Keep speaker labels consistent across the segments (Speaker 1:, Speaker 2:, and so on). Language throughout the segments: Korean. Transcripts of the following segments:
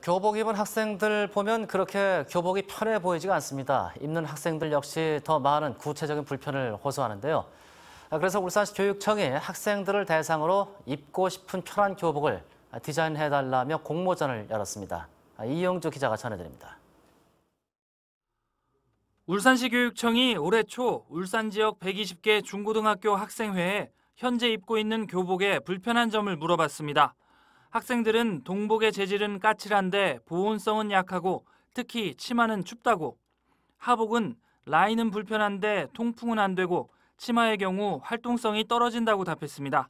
Speaker 1: 교복 입은 학생들 보면 그렇게 교복이 편해 보이지가 않습니다. 입는 학생들 역시 더 많은 구체적인 불편을 호소하는데요. 아, 그래서 울산시 교육청이 학생들을 대상으로 입고 싶은 편한 교복을 디자인해달라며 공모전을 열었습니다. 아, 이영주 기자가 전해드립니다.
Speaker 2: 울산시 교육청이 올해 초 울산 지역 120개 중고등학교 학생회에 현재 입고 있는 교복의 불편한 점을 물어봤습니다. 학생들은 동복의 재질은 까칠한데 보온성은 약하고 특히 치마는 춥다고 하복은 라인은 불편한데 통풍은 안 되고 치마의 경우 활동성이 떨어진다고 답했습니다.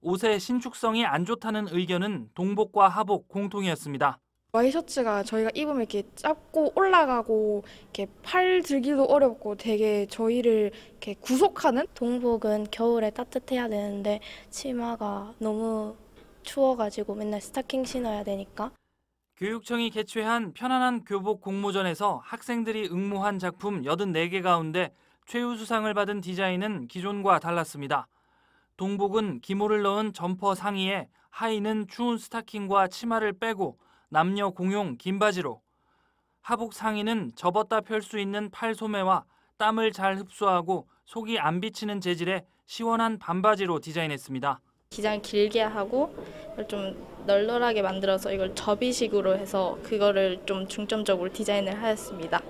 Speaker 2: 옷의 신축성이 안 좋다는 의견은 동복과 하복 공통이었습니다.
Speaker 1: 와이셔츠가 저희가 입으면 이렇게 짧고 올라가고 이렇게 팔 들기도 어렵고 되게 저희를 이렇게 구속하는 동복은 겨울에 따뜻해야 되는데 치마가 너무 추워가지고 맨날 스타킹 신어야 되니까.
Speaker 2: 교육청이 개최한 편안한 교복 공모전에서 학생들이 응모한 작품 84개 가운데 최우 수상을 받은 디자인은 기존과 달랐습니다. 동복은 기모를 넣은 점퍼 상의에 하의는 추운 스타킹과 치마를 빼고 남녀 공용 긴 바지로 하복 상의는 접었다 펼 수 있는 팔 소매와 땀을 잘 흡수하고 속이 안 비치는 재질의 시원한 반바지로 디자인했습니다.
Speaker 1: 기장을 길게 하고 좀 널널하게 만들어서 이걸 접이식으로 해서 그거를 좀 중점적으로 디자인을 하였습니다.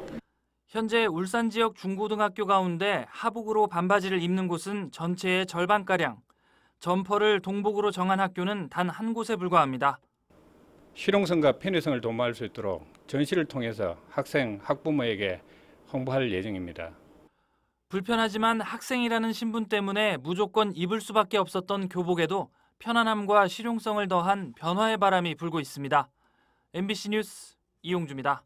Speaker 1: 현재
Speaker 2: 울산 지역 중고등학교 가운데 하복으로 반바지를 입는 곳은 전체의 절반가량, 점퍼를 동복으로 정한 학교는 단 한 곳에 불과합니다.
Speaker 1: 실용성과 편의성을 도모할 수 있도록 전시를 통해서 학생, 학부모에게 홍보할 예정입니다.
Speaker 2: 불편하지만 학생이라는 신분 때문에 무조건 입을 수밖에 없었던 교복에도 편안함과 실용성을 더한 변화의 바람이 불고 있습니다.
Speaker 1: MBC 뉴스 이용주입니다.